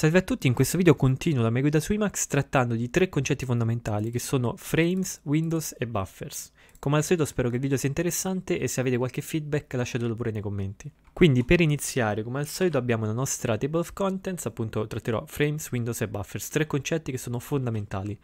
Salve a tutti, in questo video continuo la mia guida su Emacs trattando di tre concetti fondamentali che sono frames, windows e buffers. Come al solito spero che il video sia interessante e se avete qualche feedback lasciatelo pure nei commenti. Quindi per iniziare, come al solito abbiamo la nostra table of contents, appunto tratterò frames, windows e buffers, tre concetti che sono fondamentali.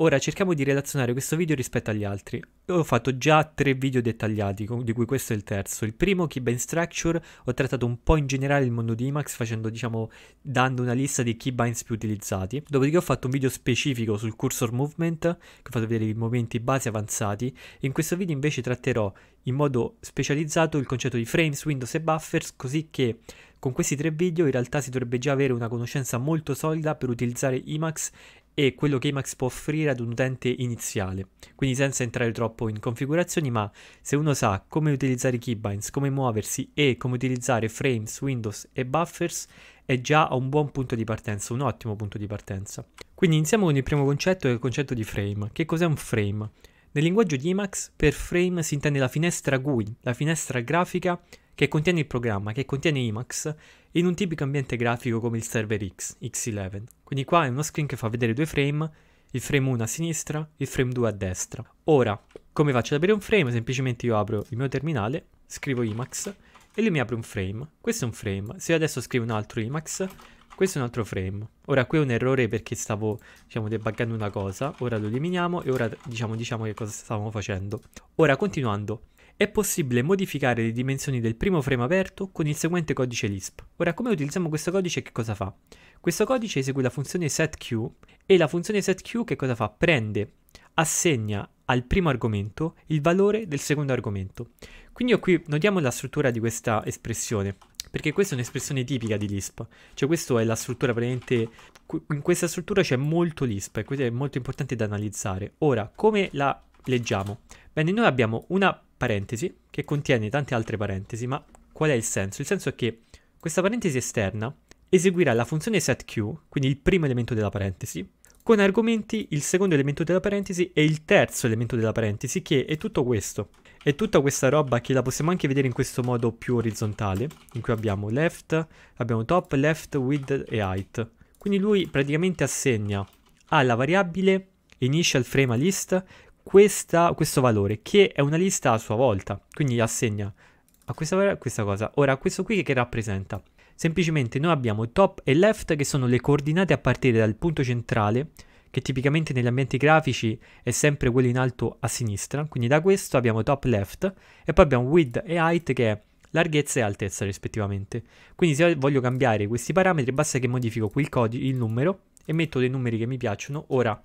Ora cerchiamo di relazionare questo video rispetto agli altri. ho fatto già tre video dettagliati, di cui questo è il terzo. Il primo, Keybind Structure, ho trattato un po' in generale il mondo di Emacs, facendo, diciamo, dando una lista di keybinds più utilizzati. Dopodiché ho fatto un video specifico sul cursor movement, che ho fatto vedere i momenti base avanzati. In questo video invece tratterò in modo specializzato il concetto di frames, windows e buffers, così che con questi tre video in realtà si dovrebbe già avere una conoscenza molto solida per utilizzare Emacs e quello che Emacs può offrire ad un utente iniziale, quindi senza entrare troppo in configurazioni, ma se uno sa come utilizzare i keybinds, come muoversi e come utilizzare frames, windows e buffers, è già un buon punto di partenza, un ottimo punto di partenza. Quindi iniziamo con il primo concetto, che è il concetto di frame. Che cos'è un frame? Nel linguaggio di Emacs, per frame si intende la finestra GUI, la finestra grafica che contiene il programma, che contiene IMAX, in un tipico ambiente grafico come il server X, X11. Quindi qua è uno screen che fa vedere due frame, il frame 1 a sinistra, il frame 2 a destra. Ora, come faccio ad aprire un frame? Semplicemente io apro il mio terminale, scrivo IMAX e lui mi apre un frame. Questo è un frame. Se io adesso scrivo un altro IMAX, questo è un altro frame. Ora qui è un errore perché stavo, diciamo, debuggando una cosa, ora lo eliminiamo e ora diciamo, diciamo che cosa stavamo facendo. Ora, continuando, è possibile modificare le dimensioni del primo frame aperto con il seguente codice Lisp. Ora, come utilizziamo questo codice che cosa fa? Questo codice esegue la funzione setQ e la funzione setQ che cosa fa? Prende, assegna al primo argomento il valore del secondo argomento. Quindi io qui notiamo la struttura di questa espressione, perché questa è un'espressione tipica di Lisp, cioè questa è la struttura praticamente, in questa struttura c'è molto Lisp e questo è molto importante da analizzare. Ora, come la leggiamo? Bene, noi abbiamo una parentesi che contiene tante altre parentesi, ma qual è il senso? Il senso è che questa parentesi esterna eseguirà la funzione setQ, quindi il primo elemento della parentesi, con argomenti il secondo elemento della parentesi e il terzo elemento della parentesi, che è tutto questo. È tutta questa roba che la possiamo anche vedere in questo modo più orizzontale, in cui abbiamo left, abbiamo top, left, width e height. Quindi lui praticamente assegna alla variabile initial frame a list questa, questo valore, che è una lista a sua volta, quindi assegna a questa, questa cosa. Ora, questo qui che rappresenta? Semplicemente noi abbiamo top e left che sono le coordinate a partire dal punto centrale, che tipicamente negli ambienti grafici è sempre quello in alto a sinistra, quindi da questo abbiamo top left e poi abbiamo width e height che è larghezza e altezza rispettivamente. Quindi se voglio cambiare questi parametri basta che modifico qui il, il numero e metto dei numeri che mi piacciono. Ora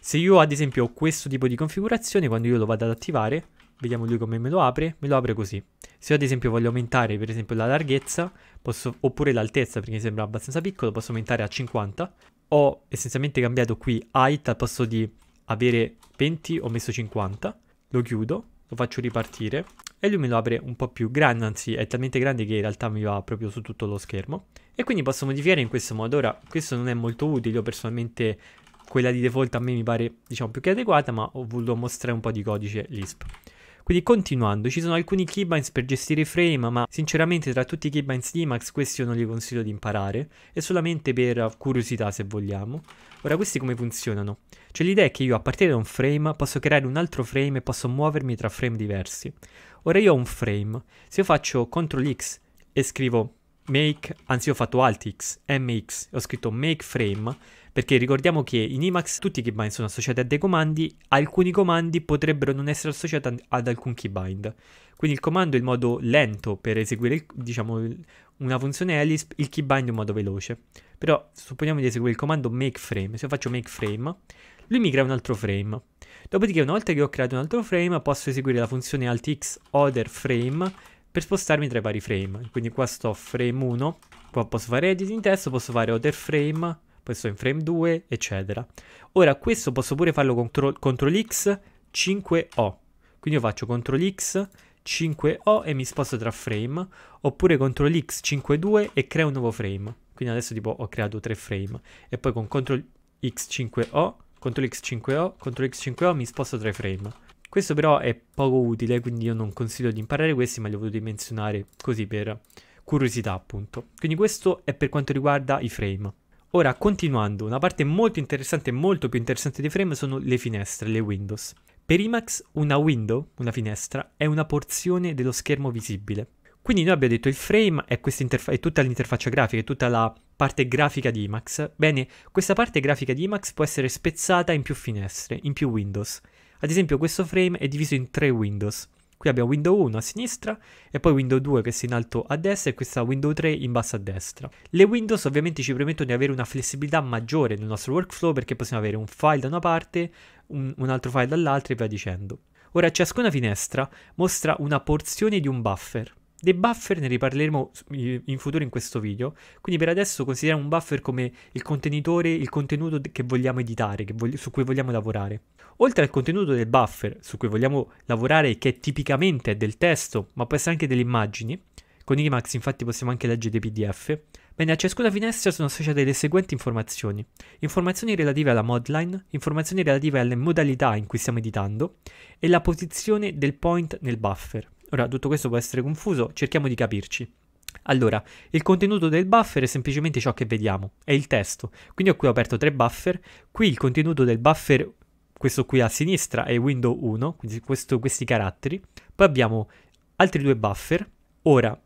se io ad esempio ho questo tipo di configurazione, quando io lo vado ad attivare, vediamo lui come me lo apre, me lo apre così. Se io ad esempio voglio aumentare per esempio la larghezza, posso, oppure l'altezza perché mi sembra abbastanza piccolo, posso aumentare a 50. Ho essenzialmente cambiato qui height al posto di avere 20, ho messo 50. Lo chiudo, lo faccio ripartire e lui me lo apre un po' più grande, anzi è talmente grande che in realtà mi va proprio su tutto lo schermo. E quindi posso modificare in questo modo. Ora, questo non è molto utile, io personalmente quella di default a me mi pare diciamo più che adeguata, ma ho voluto mostrare un po' di codice Lisp. Quindi continuando, ci sono alcuni keybinds per gestire i frame, ma sinceramente tra tutti i keybinds di Emacs questi io non li consiglio di imparare, è solamente per curiosità se vogliamo. Ora questi come funzionano? Cioè l'idea è che io a partire da un frame posso creare un altro frame e posso muovermi tra frame diversi. Ora io ho un frame, se io faccio CTRL X e scrivo make, anzi ho fatto altx, mx, ho scritto make frame, perché ricordiamo che in Emacs tutti i keybind sono associati a dei comandi, alcuni comandi potrebbero non essere associati ad alcun keybind. Quindi il comando è il modo lento per eseguire, diciamo, una funzione Alice, il keybind è un modo veloce. Però supponiamo di eseguire il comando make frame, se io faccio make frame, lui mi crea un altro frame. Dopodiché una volta che ho creato un altro frame posso eseguire la funzione altx other frame per spostarmi tra i vari frame. Quindi qua sto frame 1, qua posso fare editing testo, posso fare other frame, poi sto in frame 2, eccetera. Ora questo posso pure farlo con CTRL X 5O. Quindi io faccio CTRL X 5O e mi sposto tra frame, oppure CTRL X 52 e creo un nuovo frame. Quindi adesso tipo ho creato tre frame e poi con CTRL X5O, CTRL X5O, CTRL X5O mi sposto tra i frame. Questo però è poco utile, quindi io non consiglio di imparare questi, ma li ho voluti menzionare così per curiosità appunto. Quindi questo è per quanto riguarda i frame. Ora, continuando, una parte molto interessante e molto più interessante dei frame sono le finestre, le windows. Per IMAX una window, una finestra, è una porzione dello schermo visibile. Quindi noi abbiamo detto il frame è, è tutta l'interfaccia grafica, è tutta la parte grafica di IMAX. Bene, questa parte grafica di IMAX può essere spezzata in più finestre, in più windows. Ad esempio questo frame è diviso in tre windows. Qui abbiamo window 1 a sinistra e poi window 2 che sta in alto a destra e questa window 3 in basso a destra. Le windows ovviamente ci permettono di avere una flessibilità maggiore nel nostro workflow perché possiamo avere un file da una parte, un, un altro file dall'altra e via dicendo. Ora ciascuna finestra mostra una porzione di un buffer. Dei buffer ne riparleremo in futuro in questo video, quindi per adesso consideriamo un buffer come il contenitore, il contenuto che vogliamo editare, che vog su cui vogliamo lavorare. Oltre al contenuto del buffer su cui vogliamo lavorare, che tipicamente è del testo, ma può essere anche delle immagini, con Emacs infatti possiamo anche leggere dei pdf, bene a ciascuna finestra sono associate le seguenti informazioni. Informazioni relative alla modline, informazioni relative alle modalità in cui stiamo editando e la posizione del point nel buffer. Ora, tutto questo può essere confuso, cerchiamo di capirci. Allora, il contenuto del buffer è semplicemente ciò che vediamo, è il testo. Quindi ho qui aperto tre buffer, qui il contenuto del buffer, questo qui a sinistra è window 1, quindi questo, questi caratteri. Poi abbiamo altri due buffer. Ora,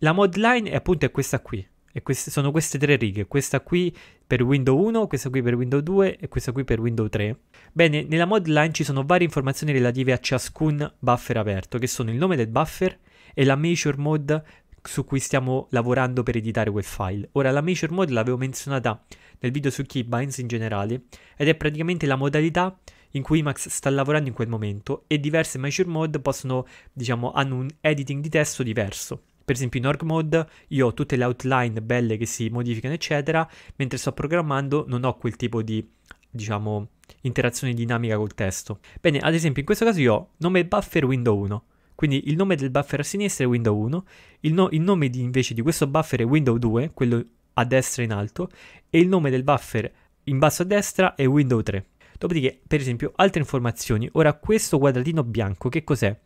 la mod line è appunto questa qui, e queste, sono queste tre righe, questa qui per Windows 1, questa qui per Windows 2 e questa qui per Windows 3. Bene, nella mod line ci sono varie informazioni relative a ciascun buffer aperto, che sono il nome del buffer e la major mod su cui stiamo lavorando per editare quel file. Ora la major mod l'avevo menzionata nel video su keybinds in generale ed è praticamente la modalità in cui Emacs sta lavorando in quel momento e diverse major mod possono, diciamo, hanno un editing di testo diverso. Per esempio in org mode io ho tutte le outline belle che si modificano eccetera, mentre sto programmando non ho quel tipo di, diciamo, interazione dinamica col testo. Bene, ad esempio in questo caso io ho nome buffer window 1, quindi il nome del buffer a sinistra è window 1, il, no, il nome di, invece di questo buffer è window 2, quello a destra in alto, e il nome del buffer in basso a destra è window 3. Dopodiché, per esempio, altre informazioni. Ora, questo quadratino bianco, che cos'è?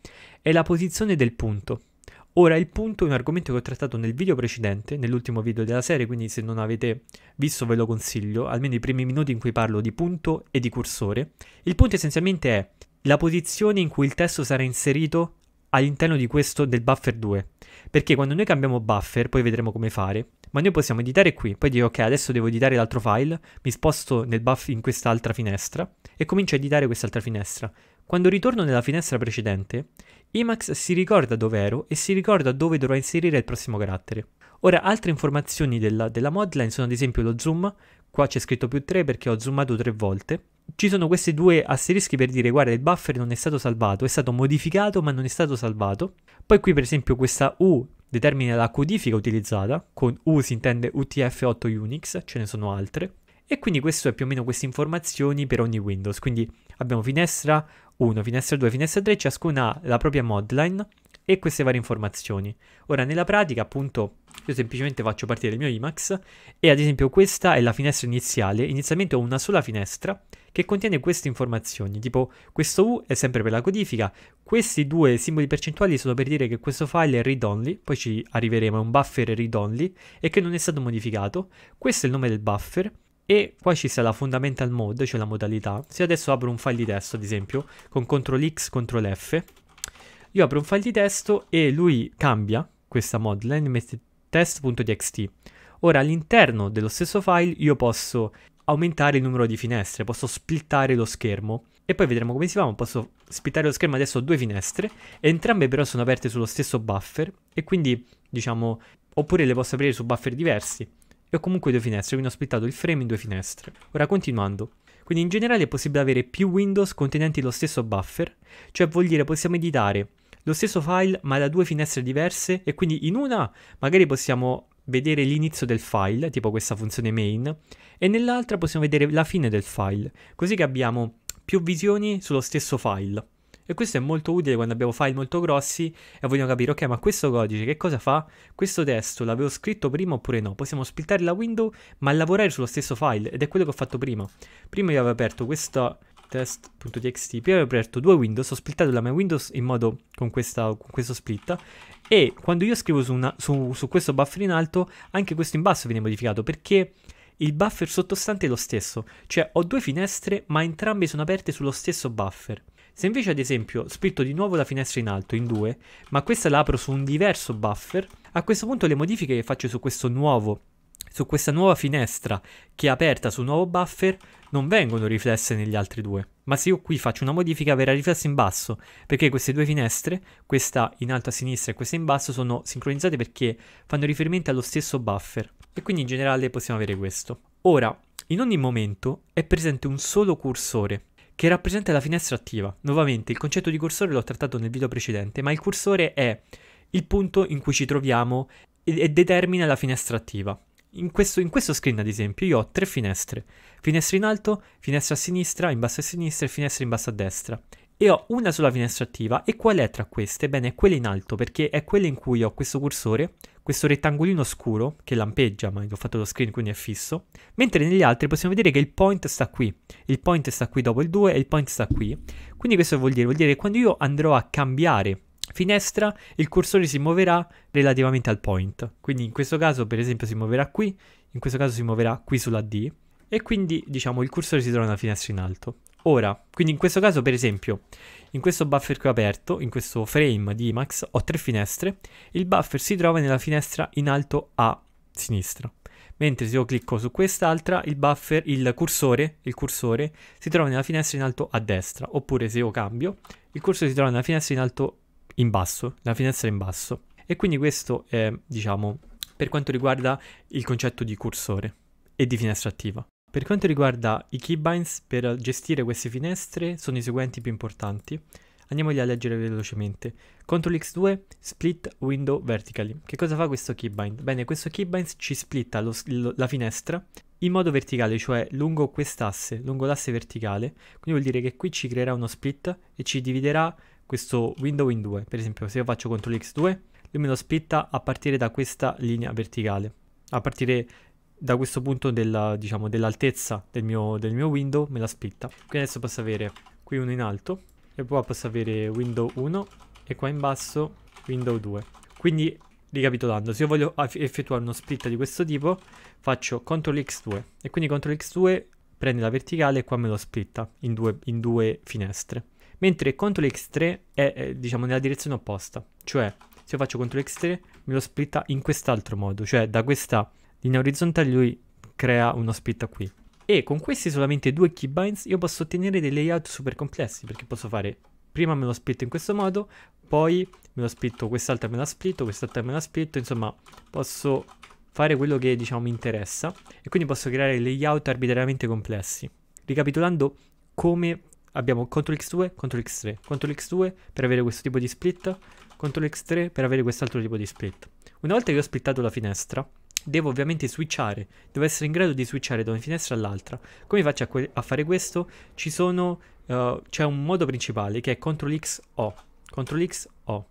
È la posizione del punto. Ora il punto è un argomento che ho trattato nel video precedente, nell'ultimo video della serie, quindi se non avete visto ve lo consiglio, almeno i primi minuti in cui parlo di punto e di cursore. Il punto essenzialmente è la posizione in cui il testo sarà inserito all'interno di questo del buffer 2, perché quando noi cambiamo buffer, poi vedremo come fare, ma noi possiamo editare qui, poi dire ok adesso devo editare l'altro file, mi sposto nel buff in quest'altra finestra e comincio a editare quest'altra finestra. Quando ritorno nella finestra precedente, Emacs si ricorda dov'ero e si ricorda dove dovrò inserire il prossimo carattere. Ora, altre informazioni della, della modline sono ad esempio lo zoom, qua c'è scritto più 3 perché ho zoomato 3 volte. Ci sono questi due asterischi per dire guarda il buffer non è stato salvato, è stato modificato ma non è stato salvato. Poi qui per esempio questa U determina la codifica utilizzata, con U si intende UTF-8 Unix, ce ne sono altre. E quindi questo è più o meno queste informazioni per ogni Windows, quindi abbiamo finestra, 1, finestra 2, finestra 3, ciascuna ha la propria modline e queste varie informazioni. Ora, nella pratica, appunto, io semplicemente faccio partire il mio IMAX e ad esempio questa è la finestra iniziale. Inizialmente ho una sola finestra che contiene queste informazioni, tipo questo U è sempre per la codifica, questi due simboli percentuali sono per dire che questo file è read-only, poi ci arriveremo, è un buffer read-only e che non è stato modificato. Questo è il nome del buffer e qua ci sta la fundamental mode, cioè la modalità. Se adesso apro un file di testo, ad esempio, con CTRL X, CTRL F, io apro un file di testo e lui cambia questa modline e mette test.txt. Ora all'interno dello stesso file io posso aumentare il numero di finestre, posso splittare lo schermo e poi vedremo come si fa, posso splittare lo schermo, adesso ho due finestre, entrambe però sono aperte sullo stesso buffer e quindi diciamo oppure le posso aprire su buffer diversi e ho comunque due finestre, quindi ho splittato il frame in due finestre. Ora continuando. Quindi in generale è possibile avere più windows contenenti lo stesso buffer, cioè vuol dire possiamo editare lo stesso file ma da due finestre diverse e quindi in una magari possiamo vedere l'inizio del file, tipo questa funzione main, e nell'altra possiamo vedere la fine del file, così che abbiamo più visioni sullo stesso file. E questo è molto utile quando abbiamo file molto grossi e vogliamo capire, ok, ma questo codice che cosa fa? Questo testo l'avevo scritto prima oppure no? Possiamo splittare la window ma lavorare sullo stesso file ed è quello che ho fatto prima. Prima io avevo aperto questo test.txt, prima avevo aperto due Windows, ho splittato la mia Windows in modo con, questa, con questo split e quando io scrivo su, una, su, su questo buffer in alto anche questo in basso viene modificato perché il buffer sottostante è lo stesso, cioè ho due finestre ma entrambe sono aperte sullo stesso buffer. Se invece ad esempio splitto di nuovo la finestra in alto in due, ma questa la apro su un diverso buffer, a questo punto le modifiche che faccio su questo nuovo su questa nuova finestra che è aperta su un nuovo buffer non vengono riflesse negli altri due. Ma se io qui faccio una modifica verrà riflessa in basso, perché queste due finestre, questa in alto a sinistra e questa in basso, sono sincronizzate perché fanno riferimento allo stesso buffer. E quindi in generale possiamo avere questo. Ora, in ogni momento è presente un solo cursore, che rappresenta la finestra attiva. Nuovamente, il concetto di cursore l'ho trattato nel video precedente, ma il cursore è il punto in cui ci troviamo e, e determina la finestra attiva. In questo, in questo, screen, ad esempio, io ho tre finestre. Finestra in alto, finestra a sinistra, in basso a sinistra e finestra in basso a destra. E ho una sola finestra attiva. E qual è tra queste? Bene, è quella in alto, perché è quella in cui ho questo cursore questo rettangolino scuro che lampeggia, ma l'ho fatto lo screen quindi è fisso, mentre negli altri possiamo vedere che il point sta qui, il point sta qui dopo il 2 e il point sta qui, quindi questo vuol dire, vuol dire che quando io andrò a cambiare finestra il cursore si muoverà relativamente al point, quindi in questo caso per esempio si muoverà qui, in questo caso si muoverà qui sulla D, e quindi diciamo il cursore si trova nella finestra in alto. Ora, quindi in questo caso per esempio, in questo buffer qui aperto, in questo frame di Emacs, ho tre finestre, il buffer si trova nella finestra in alto a sinistra. Mentre se io clicco su quest'altra, il buffer, il cursore, il cursore si trova nella finestra in alto a destra, oppure se io cambio, il cursore si trova nella finestra in alto in basso, nella finestra in basso. E quindi questo è, diciamo, per quanto riguarda il concetto di cursore e di finestra attiva. Per quanto riguarda i keybinds per gestire queste finestre sono i seguenti più importanti. Andiamoli a leggere velocemente. Ctrl X2 split window vertically. Che cosa fa questo keybind? Bene, questo keybind ci splitta lo, lo, la finestra in modo verticale, cioè lungo quest'asse, lungo l'asse verticale. Quindi vuol dire che qui ci creerà uno split e ci dividerà questo window in due. Per esempio, se io faccio Ctrl X2, lui me lo splitta a partire da questa linea verticale, a partire da questo punto della, diciamo, dell'altezza del mio, del mio window me la splitta. Quindi adesso posso avere qui uno in alto e poi posso avere window 1 e qua in basso window 2. Quindi ricapitolando, se io voglio effettuare uno split di questo tipo faccio CTRL X2 e quindi CTRL X2 prende la verticale e qua me lo splitta in due, in due finestre. Mentre CTRL X3 è eh, diciamo nella direzione opposta, cioè se io faccio CTRL X3 me lo splitta in quest'altro modo, cioè da questa linea orizzontale lui crea uno split qui. E con questi solamente due keybinds io posso ottenere dei layout super complessi perché posso fare prima me lo splitto in questo modo, poi me lo splitto, quest'altra me la splitto, quest'altra me la splitto, insomma posso fare quello che diciamo mi interessa e quindi posso creare layout arbitrariamente complessi. Ricapitolando come abbiamo CTRL X2, CTRL X3, CTRL X2 per avere questo tipo di split, CTRL X3 per avere quest'altro tipo di split. Una volta che ho splittato la finestra, Devo ovviamente switchare, devo essere in grado di switchare da una finestra all'altra. Come faccio a, a fare questo? Ci sono, uh, c'è un modo principale che è CTRL X O. CTRL X O.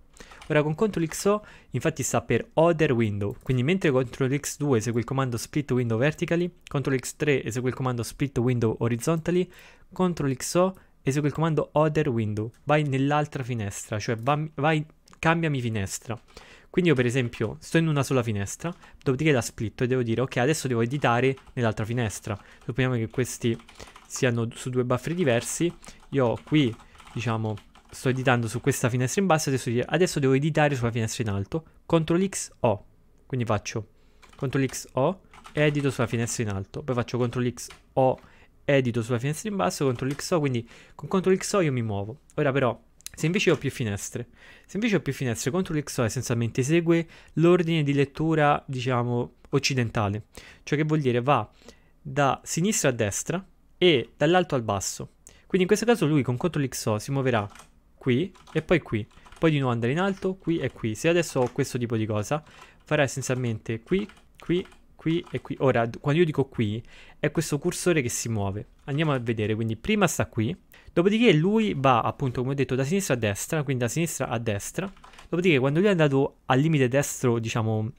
Ora con CTRL X O infatti sta per Other Window, quindi mentre CTRL X2 esegue il comando Split Window Vertically, CTRL X3 esegue il comando Split Window Horizontally, CTRL X O esegue il comando Other Window, vai nell'altra finestra, cioè va, vai, cambiami finestra. Quindi io per esempio sto in una sola finestra, dopodiché la splitto e devo dire ok adesso devo editare nell'altra finestra. Supponiamo che questi siano su due buffer diversi, io qui diciamo sto editando su questa finestra in basso, adesso, adesso devo editare sulla finestra in alto, CTRL X O, quindi faccio CTRL X O e edito sulla finestra in alto, poi faccio CTRL X O edito sulla finestra in basso, CTRL X O, quindi con CTRL X O io mi muovo. Ora però se invece ho più finestre, se invece ho più finestre, CTRL XO essenzialmente segue l'ordine di lettura, diciamo, occidentale, cioè che vuol dire va da sinistra a destra e dall'alto al basso. Quindi in questo caso lui con CTRL XO si muoverà qui e poi qui, poi di nuovo andare in alto, qui e qui. Se adesso ho questo tipo di cosa, farà essenzialmente qui, qui, qui e qui. Ora, quando io dico qui, è questo cursore che si muove. Andiamo a vedere, quindi prima sta qui, dopodiché lui va appunto come ho detto da sinistra a destra, quindi da sinistra a destra, dopodiché quando lui è andato al limite destro, diciamo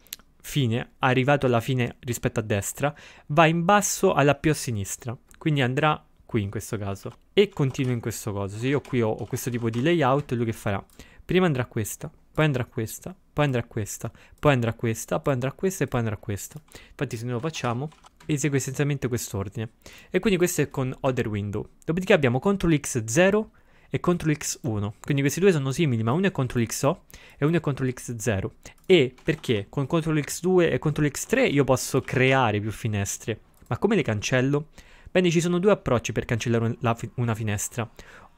fine, arrivato alla fine rispetto a destra, va in basso alla più a sinistra, quindi andrà qui in questo caso e continua in questo caso. Se io qui ho, ho questo tipo di layout, lui che farà? Prima andrà questa, poi andrà questa, poi andrà questa, poi andrà questa, poi andrà questa e poi andrà questa. Infatti se noi lo facciamo esegue essenzialmente quest'ordine. E quindi questo è con other window. Dopodiché abbiamo CTRL X0 e CTRL X1. Quindi questi due sono simili, ma uno è CTRL XO e uno è CTRL X0. E perché con CTRL X2 e CTRL X3 io posso creare più finestre. Ma come le cancello? Bene, ci sono due approcci per cancellare una finestra.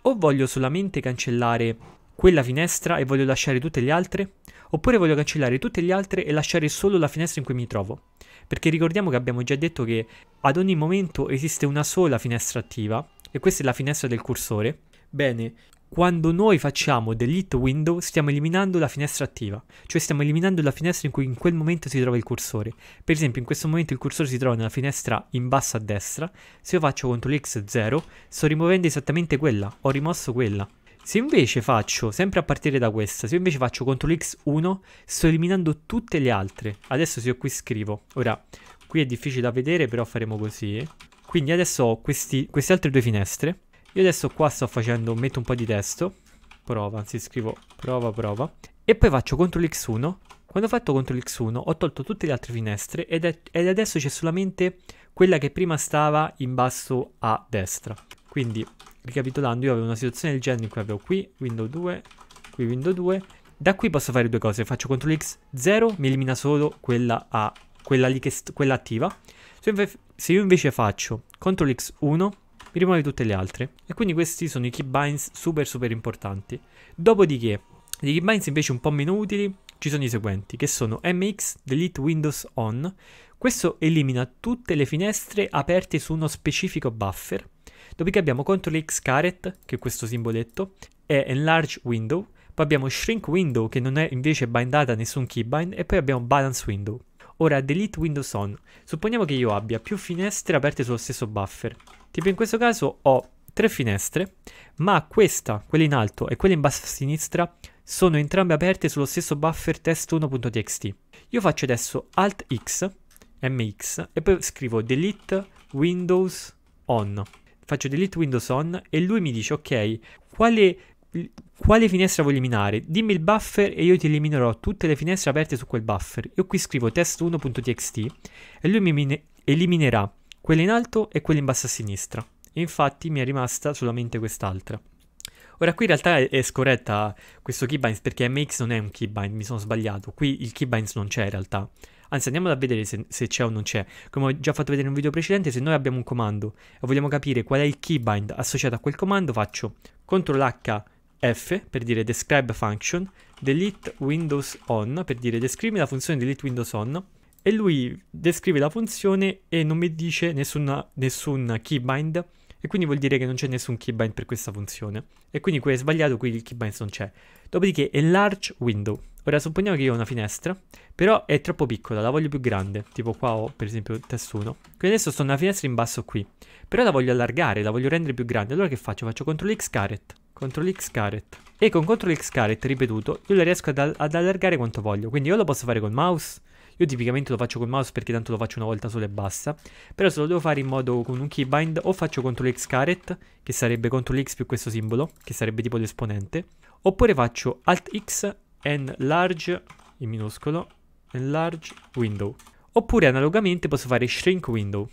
O voglio solamente cancellare quella finestra e voglio lasciare tutte le altre, oppure voglio cancellare tutte le altre e lasciare solo la finestra in cui mi trovo perché ricordiamo che abbiamo già detto che ad ogni momento esiste una sola finestra attiva e questa è la finestra del cursore. Bene, quando noi facciamo delete window stiamo eliminando la finestra attiva, cioè stiamo eliminando la finestra in cui in quel momento si trova il cursore. Per esempio in questo momento il cursore si trova nella finestra in basso a destra, se io faccio CTRL X 0 sto rimuovendo esattamente quella, ho rimosso quella. Se invece faccio, sempre a partire da questa, se invece faccio CTRL X1, sto eliminando tutte le altre. Adesso se io qui scrivo, ora, qui è difficile da vedere, però faremo così. Quindi adesso ho questi, queste altre due finestre. Io adesso qua sto facendo, metto un po' di testo. Prova, anzi scrivo prova, prova. E poi faccio CTRL X1. Quando ho fatto CTRL X1 ho tolto tutte le altre finestre ed, è, ed adesso c'è solamente quella che prima stava in basso a destra. Quindi ricapitolando, io avevo una situazione del genere in cui avevo qui window 2, qui window 2. Da qui posso fare due cose, faccio CTRL X 0, mi elimina solo quella, a, quella, lì che quella attiva. Se, se io invece faccio CTRL X 1, mi rimuove tutte le altre. E quindi questi sono i keybinds super super importanti. Dopodiché, gli keybinds invece un po' meno utili ci sono i seguenti, che sono MX Delete Windows On. Questo elimina tutte le finestre aperte su uno specifico buffer Dopodiché abbiamo CTRL X caret, che è questo simboletto, e Enlarge Window, poi abbiamo Shrink Window che non è invece bindata a nessun keybind e poi abbiamo Balance Window. Ora Delete Windows On. Supponiamo che io abbia più finestre aperte sullo stesso buffer. Tipo in questo caso ho tre finestre, ma questa, quella in alto e quella in basso a sinistra sono entrambe aperte sullo stesso buffer test1.txt. Io faccio adesso Alt X, MX e poi scrivo Delete Windows On faccio delete Windows on e lui mi dice ok, quale, quale finestra vuoi eliminare? Dimmi il buffer e io ti eliminerò tutte le finestre aperte su quel buffer. Io qui scrivo test1.txt e lui mi eliminerà quelle in alto e quelle in basso a sinistra. E infatti mi è rimasta solamente quest'altra. Ora qui in realtà è scorretta questo keybind perché mx non è un keybind, mi sono sbagliato. Qui il keybind non c'è in realtà. Anzi, andiamo a vedere se, se c'è o non c'è. Come ho già fatto vedere in un video precedente, se noi abbiamo un comando e vogliamo capire qual è il keybind associato a quel comando, faccio CTRL-H F per dire describe function, delete windows on per dire descrivi la funzione delete windows on e lui descrive la funzione e non mi dice nessuna, nessun keybind e quindi vuol dire che non c'è nessun keybind per questa funzione e quindi qui è sbagliato, qui il keybind non c'è. Dopodiché enlarge window Ora supponiamo che io ho una finestra, però è troppo piccola, la voglio più grande, tipo qua ho per esempio il tasto 1. Quindi adesso sto una finestra in basso qui, però la voglio allargare, la voglio rendere più grande. Allora che faccio? Faccio CTRL X caret, CTRL X caret. E con CTRL X caret ripetuto io la riesco ad, ad allargare quanto voglio, quindi io lo posso fare col mouse, io tipicamente lo faccio col mouse perché tanto lo faccio una volta solo e basta. Però se lo devo fare in modo con un keybind o faccio CTRL X caret, che sarebbe CTRL X più questo simbolo, che sarebbe tipo l'esponente, oppure faccio Alt X enlarge in minuscolo enlarge window oppure analogamente posso fare shrink window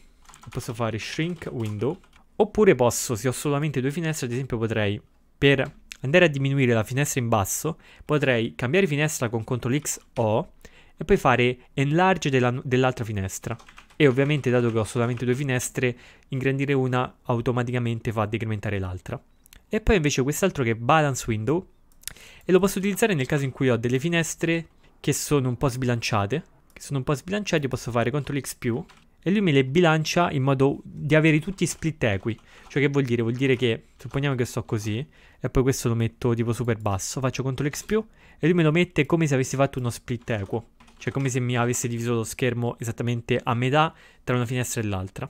posso fare shrink window oppure posso se ho solamente due finestre ad esempio potrei per andare a diminuire la finestra in basso potrei cambiare finestra con CTRL X O e poi fare enlarge dell'altra dell finestra e ovviamente dato che ho solamente due finestre ingrandire una automaticamente fa decrementare l'altra e poi invece quest'altro che è balance window e lo posso utilizzare nel caso in cui ho delle finestre che sono un po' sbilanciate, che sono un po' sbilanciate, posso fare CTRL X più e lui me le bilancia in modo di avere tutti split equi. Cioè che vuol dire? Vuol dire che supponiamo che sto così e poi questo lo metto tipo super basso, faccio CTRL X più e lui me lo mette come se avessi fatto uno split equo. Cioè come se mi avesse diviso lo schermo esattamente a metà tra una finestra e l'altra.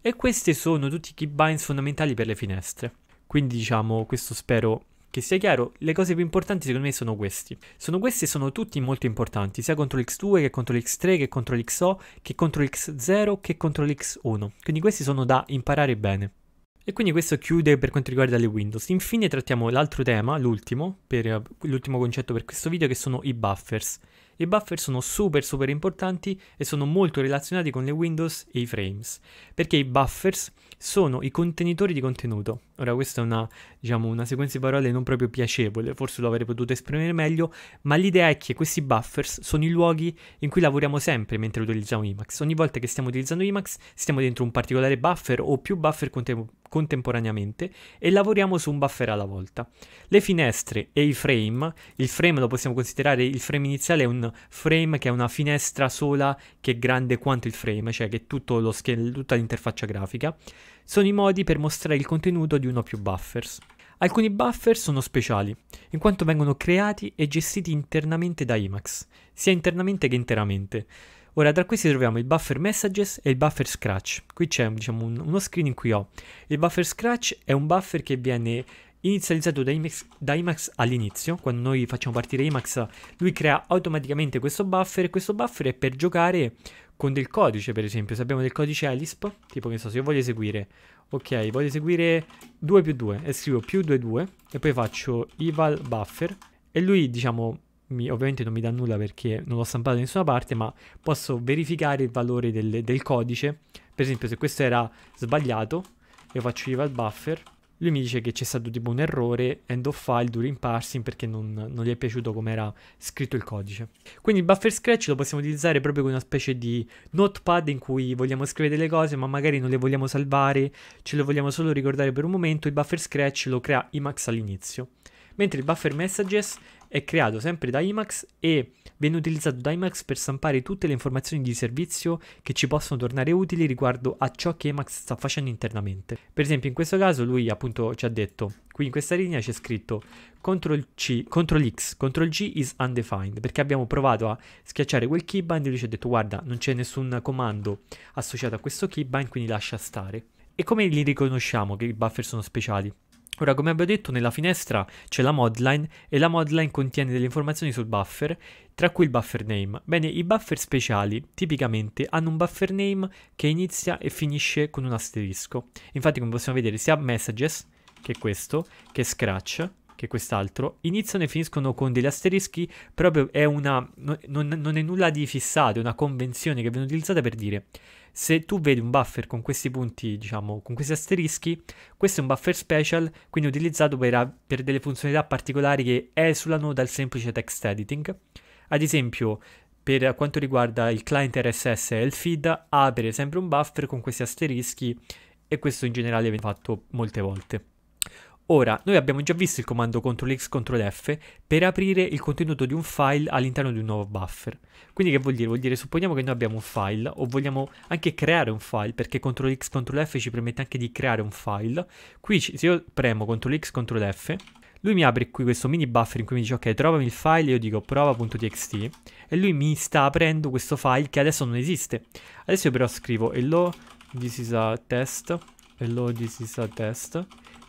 E questi sono tutti i keybinds fondamentali per le finestre. Quindi diciamo, questo spero che sia chiaro, le cose più importanti secondo me sono questi. Sono questi e sono tutti molto importanti, sia contro l'X2 che contro l'X3 che contro l'XO che contro l'X0 che contro l'X1. Quindi questi sono da imparare bene. E quindi questo chiude per quanto riguarda le Windows. Infine trattiamo l'altro tema, l'ultimo, l'ultimo concetto per questo video, che sono i buffers. I buffer sono super super importanti e sono molto relazionati con le Windows e i frames, perché i buffers sono i contenitori di contenuto. Ora questa è una, diciamo, una sequenza di parole non proprio piacevole, forse lo avrei potuto esprimere meglio, ma l'idea è che questi buffers sono i luoghi in cui lavoriamo sempre mentre utilizziamo IMAX. Ogni volta che stiamo utilizzando IMAX, stiamo dentro un particolare buffer o più buffer contem- contemporaneamente e lavoriamo su un buffer alla volta. Le finestre e i frame, il frame lo possiamo considerare, il frame iniziale è un frame che è una finestra sola che è grande quanto il frame, cioè che è tutto lo schermo, tutta l'interfaccia grafica sono i modi per mostrare il contenuto di uno o più buffers. Alcuni buffer sono speciali, in quanto vengono creati e gestiti internamente da Emacs, sia internamente che interamente. Ora, tra questi troviamo il buffer messages e il buffer scratch. Qui c'è diciamo, un, uno screen in cui ho. Il buffer scratch è un buffer che viene inizializzato da Emacs, da Emacs all'inizio, quando noi facciamo partire Emacs, lui crea automaticamente questo buffer e questo buffer è per giocare con del codice, per esempio. Se abbiamo del codice ELISP, tipo che so, se io voglio eseguire, ok, voglio eseguire 2 più 2 e scrivo più 2 2 e poi faccio eval buffer e lui, diciamo, mi, ovviamente non mi dà nulla perché non l'ho stampato da nessuna parte, ma posso verificare il valore del, del codice. Per esempio, se questo era sbagliato, io faccio eval buffer lui mi dice che c'è stato tipo un errore end of file during parsing perché non, non gli è piaciuto come era scritto il codice. Quindi il buffer scratch lo possiamo utilizzare proprio come una specie di notepad in cui vogliamo scrivere delle cose ma magari non le vogliamo salvare, ce le vogliamo solo ricordare per un momento. Il buffer scratch lo crea Emacs all'inizio mentre il buffer messages è creato sempre da IMAX e viene utilizzato da IMAX per stampare tutte le informazioni di servizio che ci possono tornare utili riguardo a ciò che IMAX sta facendo internamente. Per esempio in questo caso lui appunto ci ha detto, qui in questa linea c'è scritto CTRL C, CTRL X, CTRL G is undefined, perché abbiamo provato a schiacciare quel keybind e lui ci ha detto guarda non c'è nessun comando associato a questo keybind quindi lascia stare. E come li riconosciamo che i buffer sono speciali? Ora, come abbiamo detto, nella finestra c'è la modline e la modline contiene delle informazioni sul buffer, tra cui il buffer name. Bene, i buffer speciali tipicamente hanno un buffer name che inizia e finisce con un asterisco. Infatti, come possiamo vedere, sia messages, che è questo, che scratch, che è quest'altro, iniziano e finiscono con degli asterischi, proprio è una... non, non è nulla di fissato, è una convenzione che viene utilizzata per dire se tu vedi un buffer con questi punti, diciamo, con questi asterischi, questo è un buffer special, quindi utilizzato per, per delle funzionalità particolari che esulano dal semplice text editing. Ad esempio, per quanto riguarda il client RSS e il feed, ha per esempio un buffer con questi asterischi e questo in generale viene fatto molte volte. Ora, noi abbiamo già visto il comando CTRL-X, CTRL-F per aprire il contenuto di un file all'interno di un nuovo buffer. Quindi che vuol dire? Vuol dire supponiamo che noi abbiamo un file o vogliamo anche creare un file perché CTRL-X, CTRL-F ci permette anche di creare un file. Qui se io premo CTRL-X, CTRL-F lui mi apre qui questo mini buffer in cui mi dice ok trovami il file io dico prova.txt e lui mi sta aprendo questo file che adesso non esiste adesso io però scrivo hello this is a test hello this is a test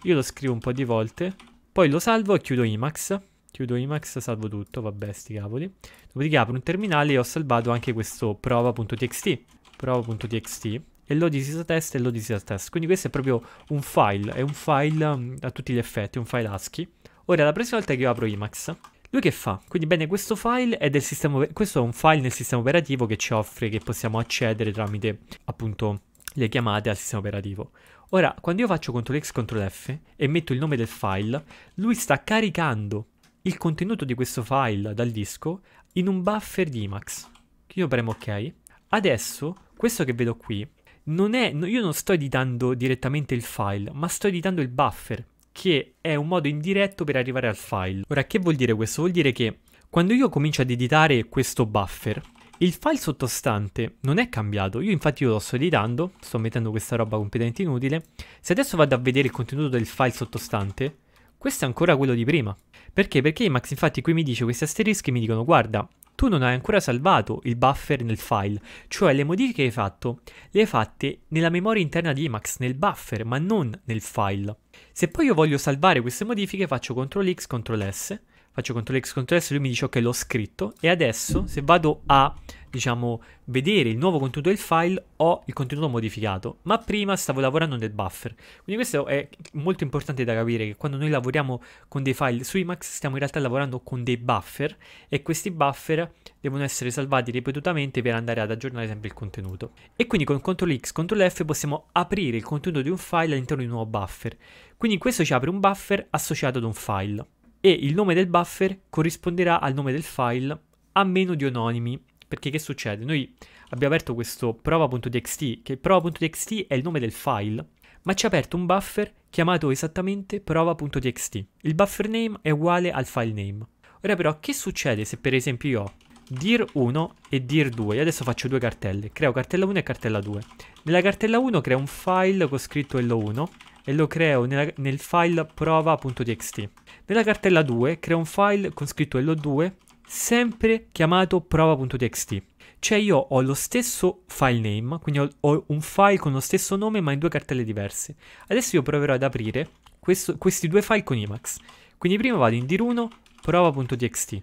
io lo scrivo un po' di volte. Poi lo salvo e chiudo Imax. Chiudo Imax, salvo tutto, vabbè sti cavoli. Dopodiché apro un terminale e ho salvato anche questo prova.txt. Prova.txt e load test e load test. Quindi questo è proprio un file, è un file mm, a tutti gli effetti, un file ASCII. Ora, la prossima volta che io apro Imax, lui che fa? Quindi bene, questo file è del sistema, questo è un file nel sistema operativo che ci offre, che possiamo accedere tramite appunto le chiamate al sistema operativo. Ora, quando io faccio CTRL X, CTRL F e metto il nome del file, lui sta caricando il contenuto di questo file dal disco in un buffer di IMAX. Io premo ok. Adesso, questo che vedo qui, non è, io non sto editando direttamente il file, ma sto editando il buffer, che è un modo indiretto per arrivare al file. Ora, che vuol dire questo? Vuol dire che quando io comincio ad editare questo buffer, il file sottostante non è cambiato, io infatti io lo sto editando, sto mettendo questa roba completamente inutile. Se adesso vado a vedere il contenuto del file sottostante, questo è ancora quello di prima. Perché? Perché Max infatti qui mi dice questi asterischi mi dicono guarda, tu non hai ancora salvato il buffer nel file, cioè le modifiche che hai fatto le hai fatte nella memoria interna di Emacs, nel buffer, ma non nel file. Se poi io voglio salvare queste modifiche faccio CTRL X, CTRL S faccio CTRL X, CTRL S, lui mi dice ok l'ho scritto e adesso se vado a diciamo vedere il nuovo contenuto del file ho il contenuto modificato ma prima stavo lavorando nel buffer quindi questo è molto importante da capire che quando noi lavoriamo con dei file su IMAX stiamo in realtà lavorando con dei buffer e questi buffer devono essere salvati ripetutamente per andare ad aggiornare sempre il contenuto e quindi con CTRL X, CTRL F possiamo aprire il contenuto di un file all'interno di un nuovo buffer quindi questo ci apre un buffer associato ad un file e il nome del buffer corrisponderà al nome del file a meno di anonimi. Perché che succede? Noi abbiamo aperto questo prova.txt, che prova.txt è il nome del file, ma ci ha aperto un buffer chiamato esattamente prova.txt. Il buffer name è uguale al file name. Ora però che succede se per esempio io ho dir 1 e dir 2. Io adesso faccio due cartelle, creo cartella 1 e cartella 2. Nella cartella 1 creo un file con scritto hello 1 e lo creo nella, nel file prova.txt. Nella cartella 2 creo un file con scritto LO2 sempre chiamato prova.txt. Cioè io ho lo stesso file name, quindi ho, ho, un file con lo stesso nome ma in due cartelle diverse. Adesso io proverò ad aprire questo, questi due file con Emacs. Quindi prima vado in dir1 prova.txt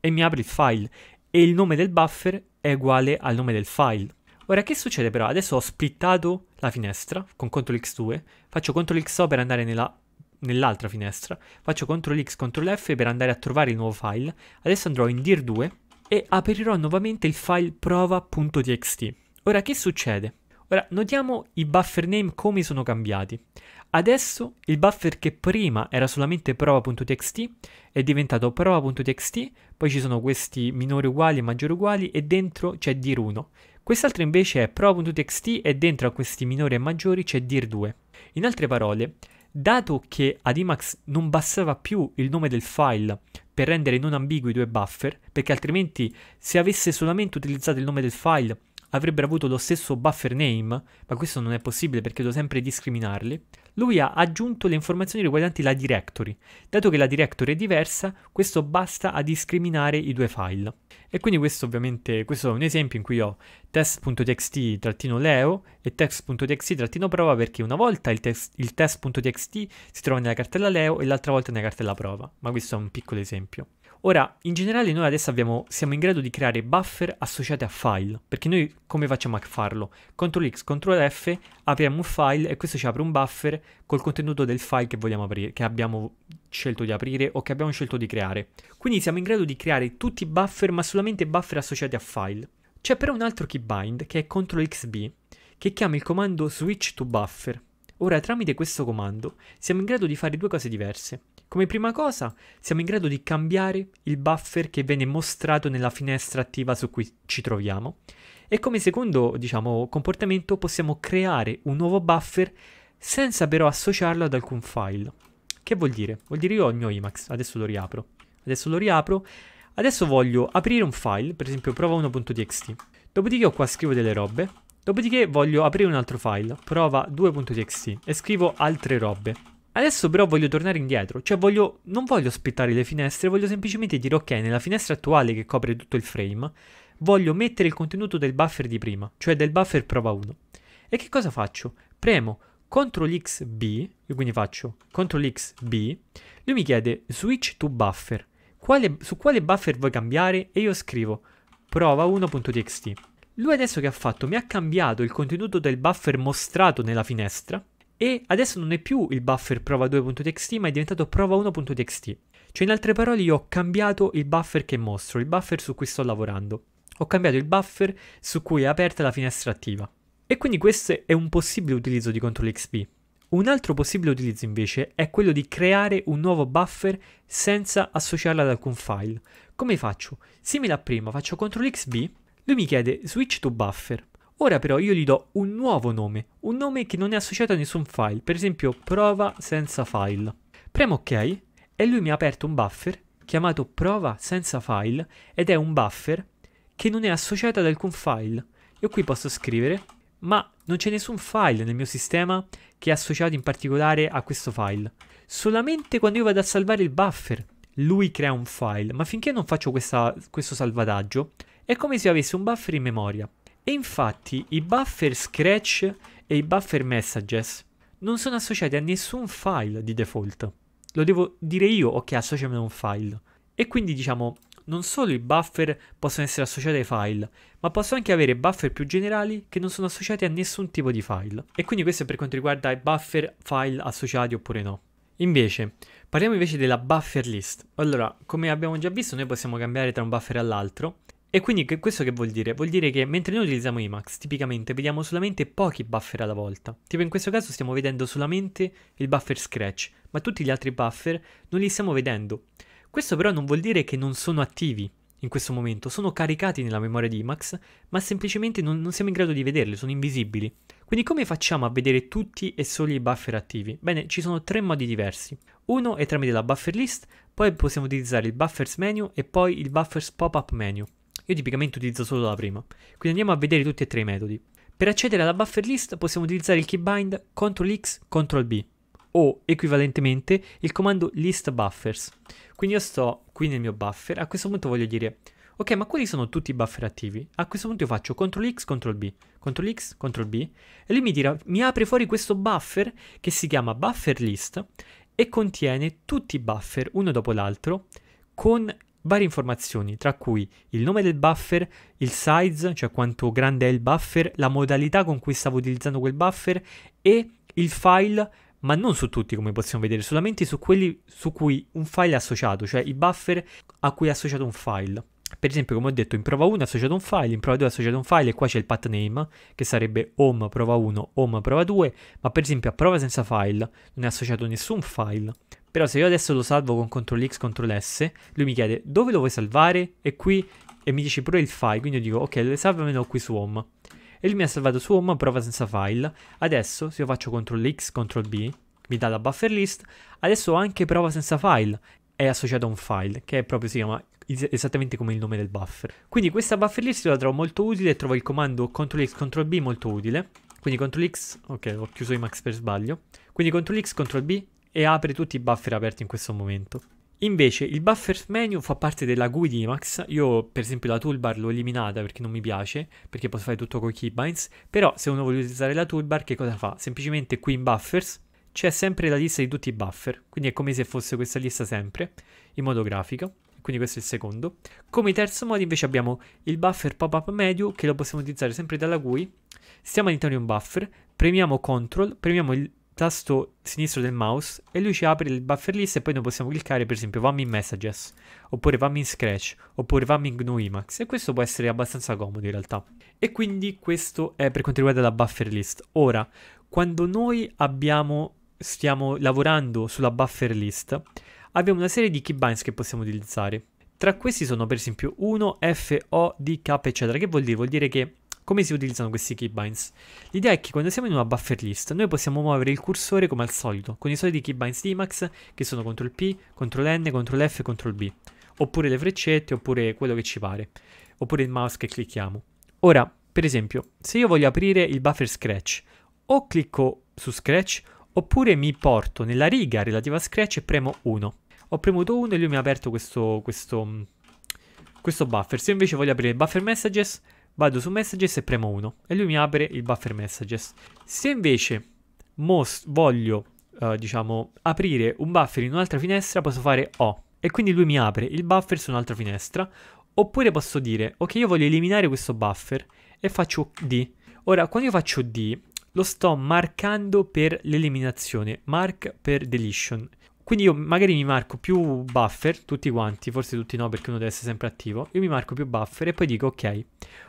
e mi apre il file e il nome del buffer è uguale al nome del file. Ora che succede però? Adesso ho splittato la finestra con CTRL X2 Faccio CTRL XO per andare nella, nell'altra finestra. Faccio CTRL X, CTRL F per andare a trovare il nuovo file. Adesso andrò in dir 2 e aprirò nuovamente il file prova.txt. Ora che succede? Ora notiamo i buffer name come sono cambiati. Adesso il buffer che prima era solamente prova.txt è diventato prova.txt, poi ci sono questi minori uguali e maggiori uguali e dentro c'è dir1. Quest'altro invece è prova.txt e dentro a questi minori e maggiori c'è dir2. In altre parole, dato che ad Emacs non bastava più il nome del file per rendere non ambigui i due buffer, perché altrimenti se avesse solamente utilizzato il nome del file avrebbero avuto lo stesso buffer name, ma questo non è possibile perché devo sempre discriminarli, lui ha aggiunto le informazioni riguardanti la directory. Dato che la directory è diversa, questo basta a discriminare i due file. E quindi questo ovviamente, questo è un esempio in cui ho test.txt-leo e texttxt prova perché una volta il, test, il test.txt si trova nella cartella leo e l'altra volta nella cartella prova, ma questo è un piccolo esempio. Ora, in generale noi adesso abbiamo, siamo in grado di creare buffer associati a file, perché noi come facciamo a farlo? Ctrl X, Ctrl F, apriamo un file e questo ci apre un buffer col contenuto del file che vogliamo aprire, che abbiamo scelto di aprire o che abbiamo scelto di creare. Quindi siamo in grado di creare tutti i buffer, ma solamente buffer associati a file. C'è però un altro keybind che è Ctrl XB, che chiama il comando switch to buffer. Ora, tramite questo comando siamo in grado di fare due cose diverse. Come prima cosa, siamo in grado di cambiare il buffer che viene mostrato nella finestra attiva su cui ci troviamo e come secondo, diciamo, comportamento possiamo creare un nuovo buffer senza però associarlo ad alcun file. Che vuol dire? Vuol dire io ho il mio Emacs, adesso lo riapro. Adesso lo riapro. Adesso voglio aprire un file, per esempio prova1.txt. Dopodiché io qua scrivo delle robe. Dopodiché voglio aprire un altro file, prova2.txt, e scrivo altre robe. Adesso però voglio tornare indietro, cioè voglio, non voglio aspettare le finestre, voglio semplicemente dire ok, nella finestra attuale che copre tutto il frame, voglio mettere il contenuto del buffer di prima, cioè del buffer prova 1. E che cosa faccio? Premo CTRL X B, io quindi faccio CTRL X B, lui mi chiede switch to buffer, quale, su quale buffer vuoi cambiare? E io scrivo prova 1.txt. Lui adesso che ha fatto mi ha cambiato il contenuto del buffer mostrato nella finestra e adesso non è più il buffer prova2.txt ma è diventato prova1.txt. Cioè in altre parole io ho cambiato il buffer che mostro, il buffer su cui sto lavorando. Ho cambiato il buffer su cui è aperta la finestra attiva. E quindi questo è un possibile utilizzo di Ctrl XP. Un altro possibile utilizzo invece è quello di creare un nuovo buffer senza associarlo ad alcun file. Come faccio? Simile a prima, faccio Ctrl XB, lui mi chiede switch to buffer. Ora però io gli do un nuovo nome, un nome che non è associato a nessun file, per esempio prova senza file. Premo ok e lui mi ha aperto un buffer chiamato prova senza file ed è un buffer che non è associato ad alcun file. Io qui posso scrivere ma non c'è nessun file nel mio sistema che è associato in particolare a questo file. Solamente quando io vado a salvare il buffer, lui crea un file, ma finché non faccio questa, questo salvataggio, è come se io avessi un buffer in memoria. E infatti i buffer scratch e i buffer messages non sono associati a nessun file di default. Lo devo dire io, ok, associami a un file. E quindi diciamo, non solo i buffer possono essere associati ai file, ma posso anche avere buffer più generali che non sono associati a nessun tipo di file. E quindi questo è per quanto riguarda i buffer file associati oppure no. Invece, parliamo invece della buffer list. Allora, come abbiamo già visto, noi possiamo cambiare tra un buffer all'altro e quindi che, questo che vuol dire? Vuol dire che mentre noi utilizziamo IMAX, tipicamente vediamo solamente pochi buffer alla volta. Tipo in questo caso stiamo vedendo solamente il buffer scratch, ma tutti gli altri buffer non li stiamo vedendo. Questo però non vuol dire che non sono attivi in questo momento, sono caricati nella memoria di IMAX, ma semplicemente non, non siamo in grado di vederli, sono invisibili. Quindi come facciamo a vedere tutti e soli i buffer attivi? Bene, ci sono tre modi diversi. Uno è tramite la buffer list, poi possiamo utilizzare il buffers menu e poi il buffers pop-up menu. Io tipicamente utilizzo solo la prima, quindi andiamo a vedere tutti e tre i metodi. Per accedere alla buffer list possiamo utilizzare il keybind CTRL-X, CTRL-B o equivalentemente il comando list buffers. Quindi io sto qui nel mio buffer, a questo punto voglio dire ok ma quali sono tutti i buffer attivi? A questo punto io faccio CTRL-X, CTRL-B, CTRL-X, CTRL-B e lui mi dirà mi apre fuori questo buffer che si chiama buffer list e contiene tutti i buffer uno dopo l'altro con varie informazioni, tra cui il nome del buffer, il size, cioè quanto grande è il buffer, la modalità con cui stavo utilizzando quel buffer e il file, ma non su tutti come possiamo vedere, solamente su quelli su cui un file è associato, cioè i buffer a cui è associato un file. Per esempio, come ho detto, in prova 1 è associato un file, in prova 2 è associato un file e qua c'è il path name che sarebbe home prova 1, home prova 2, ma per esempio a prova senza file non è associato nessun file. Però se io adesso lo salvo con CTRL X, CTRL S, lui mi chiede dove lo vuoi salvare e qui e mi dice pure il file, quindi io dico ok, le salvamelo qui su home. E lui mi ha salvato su home, prova senza file. Adesso se io faccio CTRL X, CTRL B, mi dà la buffer list, adesso ho anche prova senza file, è associato a un file che è proprio si chiama esattamente come il nome del buffer. Quindi questa buffer list io la trovo molto utile, trovo il comando CTRL X, CTRL B molto utile. Quindi CTRL X, ok ho chiuso i max per sbaglio, quindi CTRL X, CTRL B, e apre tutti i buffer aperti in questo momento. Invece il buffer menu fa parte della GUI di Emacs, io per esempio la toolbar l'ho eliminata perché non mi piace, perché posso fare tutto con keybinds, però se uno vuole utilizzare la toolbar che cosa fa? Semplicemente qui in buffers c'è sempre la lista di tutti i buffer, quindi è come se fosse questa lista sempre, in modo grafico, quindi questo è il secondo. Come terzo modo invece abbiamo il buffer pop-up menu che lo possiamo utilizzare sempre dalla GUI, stiamo all'interno di un buffer, premiamo CTRL, premiamo il tasto sinistro del mouse e lui ci apre il buffer list e poi noi possiamo cliccare per esempio fammi in messages oppure fammi in scratch oppure fammi in GNU Emacs e questo può essere abbastanza comodo in realtà e quindi questo è per quanto riguarda la buffer list ora quando noi abbiamo, stiamo lavorando sulla buffer list abbiamo una serie di keybinds che possiamo utilizzare tra questi sono per esempio 1, F, O, D, K eccetera che vuol dire? vuol dire che come si utilizzano questi keybinds? L'idea è che quando siamo in una buffer list, noi possiamo muovere il cursore come al solito, con i soliti keybinds di Emacs, che sono CTRL P, CTRL N, CTRL F e CTRL B. Oppure le freccette, oppure quello che ci pare. Oppure il mouse che clicchiamo. Ora, per esempio, se io voglio aprire il buffer Scratch, o clicco su Scratch, oppure mi porto nella riga relativa a Scratch e premo 1. Ho premuto 1 e lui mi ha aperto questo, questo, questo buffer. Se invece voglio aprire il buffer messages, vado su messages e premo 1 e lui mi apre il buffer messages. Se invece voglio, eh, diciamo, aprire un buffer in un'altra finestra, posso fare O e quindi lui mi apre il buffer su un'altra finestra, oppure posso dire, ok, io voglio eliminare questo buffer e faccio D. Ora, quando io faccio D, lo sto marcando per l'eliminazione, mark per deletion. Quindi io magari mi marco più buffer, tutti quanti, forse tutti no perché uno deve essere sempre attivo. Io mi marco più buffer e poi dico ok,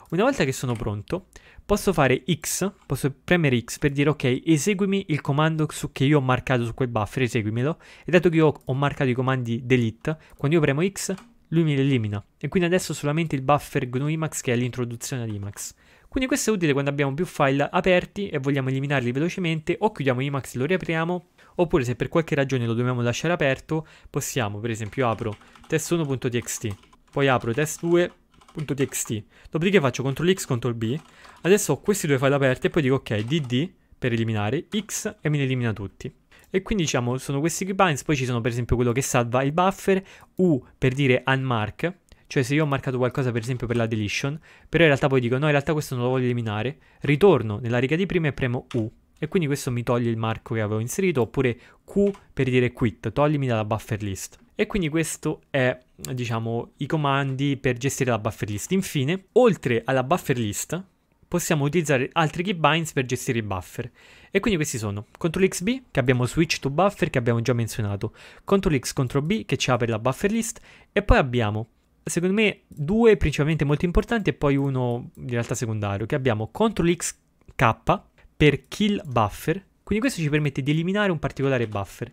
una volta che sono pronto posso fare X, posso premere X per dire ok, eseguimi il comando su, che io ho marcato su quel buffer, eseguimelo. E dato che io ho, marcato i comandi delete, quando io premo X lui mi li elimina. E quindi adesso solamente il buffer GNU Emacs che è l'introduzione ad Emacs. Quindi questo è utile quando abbiamo più file aperti e vogliamo eliminarli velocemente o chiudiamo Emacs e lo riapriamo oppure se per qualche ragione lo dobbiamo lasciare aperto possiamo per esempio apro test1.txt poi apro test2.txt dopodiché faccio CTRL X CTRL B adesso ho questi due file aperti e poi dico ok dd per eliminare x e me ne elimina tutti e quindi diciamo sono questi keybinds poi ci sono per esempio quello che salva il buffer u per dire unmark cioè se io ho marcato qualcosa per esempio per la deletion, però in realtà poi dico no, in realtà questo non lo voglio eliminare, ritorno nella riga di prima e premo U. E quindi questo mi toglie il marco che avevo inserito, oppure Q per dire quit, toglimi dalla buffer list. E quindi questo è, diciamo, i comandi per gestire la buffer list. Infine, oltre alla buffer list, possiamo utilizzare altri keybinds per gestire i buffer. E quindi questi sono CtrlXB, che abbiamo switch to buffer che abbiamo già menzionato, CtrlX, CtrlB, che ci apre la buffer list e poi abbiamo secondo me, due principalmente molto importanti e poi uno in realtà secondario, che abbiamo CTRL XK per kill buffer, quindi questo ci permette di eliminare un particolare buffer.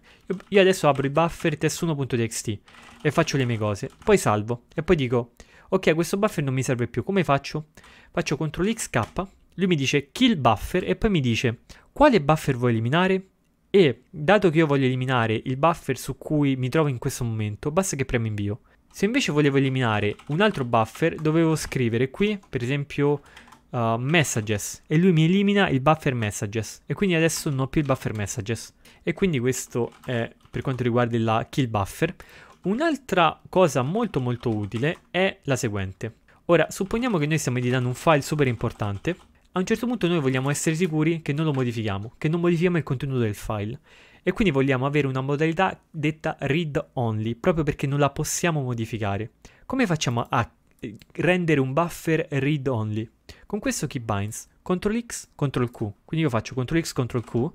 Io adesso apro il buffer test1.txt e faccio le mie cose, poi salvo e poi dico ok questo buffer non mi serve più, come faccio? Faccio CTRL XK, lui mi dice kill buffer e poi mi dice quale buffer vuoi eliminare? E dato che io voglio eliminare il buffer su cui mi trovo in questo momento, basta che premo invio. Se invece volevo eliminare un altro buffer, dovevo scrivere qui, per esempio, uh, messages. E lui mi elimina il buffer messages. E quindi adesso non ho più il buffer messages. E quindi questo è per quanto riguarda la kill buffer. Un'altra cosa molto molto utile è la seguente. Ora, supponiamo che noi stiamo editando un file super importante. A un certo punto noi vogliamo essere sicuri che non lo modifichiamo, che non modifichiamo il contenuto del file e quindi vogliamo avere una modalità detta read only, proprio perché non la possiamo modificare. Come facciamo a eh, rendere un buffer read only? Con questo keybinds, CTRL X, CTRL Q. Quindi io faccio CTRL X, CTRL Q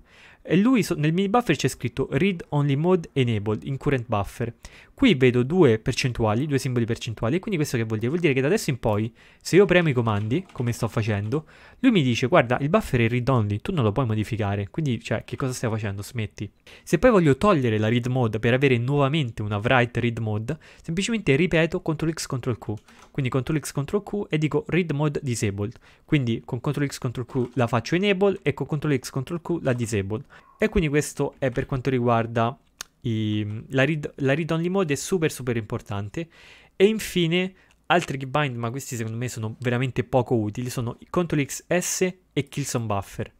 e lui so, nel mini buffer c'è scritto read only mode enabled in current buffer. Qui vedo due percentuali, due simboli percentuali e quindi questo che vuol dire? Vuol dire che da adesso in poi se io premo i comandi, come sto facendo, lui mi dice guarda il buffer è read only, tu non lo puoi modificare, quindi cioè che cosa stai facendo? Smetti. Se poi voglio togliere la read mode per avere nuovamente una write read mode, semplicemente ripeto CTRL X, CTRL Q. Quindi CTRL X, CTRL Q e dico read mode disabled. Quindi con CTRL X, CTRL Q la faccio enable e con CTRL X, CTRL Q la disable. E quindi questo è per quanto riguarda i, la, read, la read only mode, è super super importante. E infine altri keybind, ma questi secondo me sono veramente poco utili, sono CTRL XS e Killson Buffer.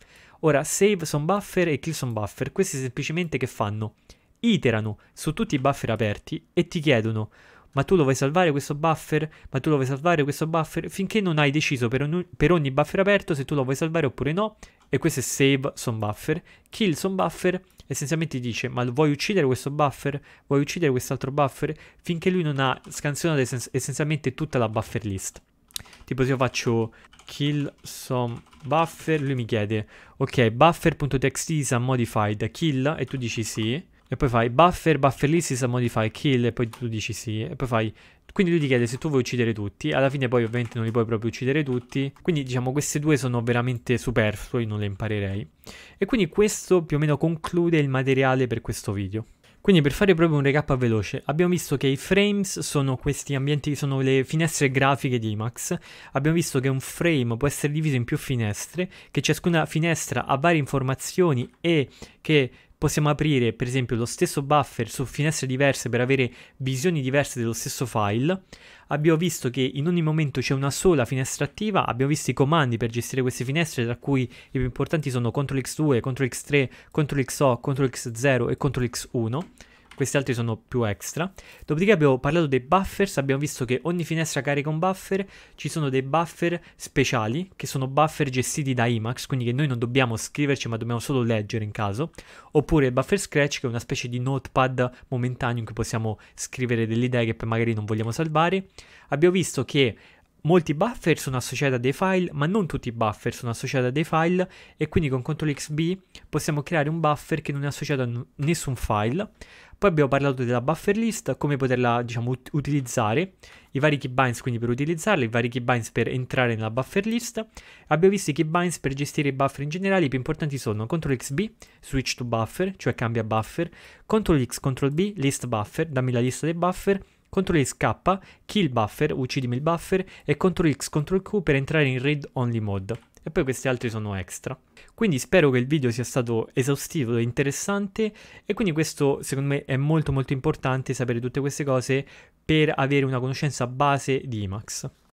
Ora, save Some buffer e kill son buffer, questi semplicemente che fanno? Iterano su tutti i buffer aperti e ti chiedono ma tu lo vuoi salvare questo buffer, ma tu lo vuoi salvare questo buffer, finché non hai deciso per, un, per ogni buffer aperto se tu lo vuoi salvare oppure no, e questo è save some buffer, kill some buffer, essenzialmente dice ma vuoi uccidere questo buffer, vuoi uccidere quest'altro buffer, finché lui non ha scansionato ess essenzialmente tutta la buffer list. Tipo se io faccio kill some buffer, lui mi chiede ok buffer.txt is modified, kill, e tu dici sì, e poi fai buffer, buffer list, system modify, kill, e poi tu dici sì, e poi fai... Quindi lui ti chiede se tu vuoi uccidere tutti, alla fine poi ovviamente non li puoi proprio uccidere tutti, quindi diciamo queste due sono veramente superflue, io non le imparerei. E quindi questo più o meno conclude il materiale per questo video. Quindi per fare proprio un recap veloce, abbiamo visto che i frames sono questi ambienti, sono le finestre grafiche di Emacs, abbiamo visto che un frame può essere diviso in più finestre, che ciascuna finestra ha varie informazioni e che possiamo aprire per esempio lo stesso buffer su finestre diverse per avere visioni diverse dello stesso file. Abbiamo visto che in ogni momento c'è una sola finestra attiva, abbiamo visto i comandi per gestire queste finestre, tra cui i più importanti sono CTRL X2, CTRL X3, CTRL XO, CTRL X0 e CTRL X1 questi altri sono più extra. Dopodiché abbiamo parlato dei buffers, abbiamo visto che ogni finestra carica un buffer, ci sono dei buffer speciali, che sono buffer gestiti da IMAX, quindi che noi non dobbiamo scriverci ma dobbiamo solo leggere in caso, oppure il buffer scratch che è una specie di notepad momentaneo in cui possiamo scrivere delle idee che poi magari non vogliamo salvare. Abbiamo visto che Molti buffer sono associati a dei file, ma non tutti i buffer sono associati a dei file e quindi con CtrlXB possiamo creare un buffer che non è associato a nessun file. Poi abbiamo parlato della buffer list, come poterla diciamo, ut utilizzare, i vari keybinds quindi per utilizzarla, i vari keybinds per entrare nella buffer list. Abbiamo visto i keybinds per gestire i buffer in generale, i più importanti sono CTRL XB, switch to buffer, cioè cambia buffer, CTRL X, CTRL B, list buffer, dammi la lista dei buffer, CTRL K, kill buffer, uccidimi il buffer e CTRL X, CTRL Q per entrare in read only mode e poi questi altri sono extra. Quindi spero che il video sia stato esaustivo e interessante e quindi questo secondo me è molto molto importante sapere tutte queste cose per avere una conoscenza base di Emacs.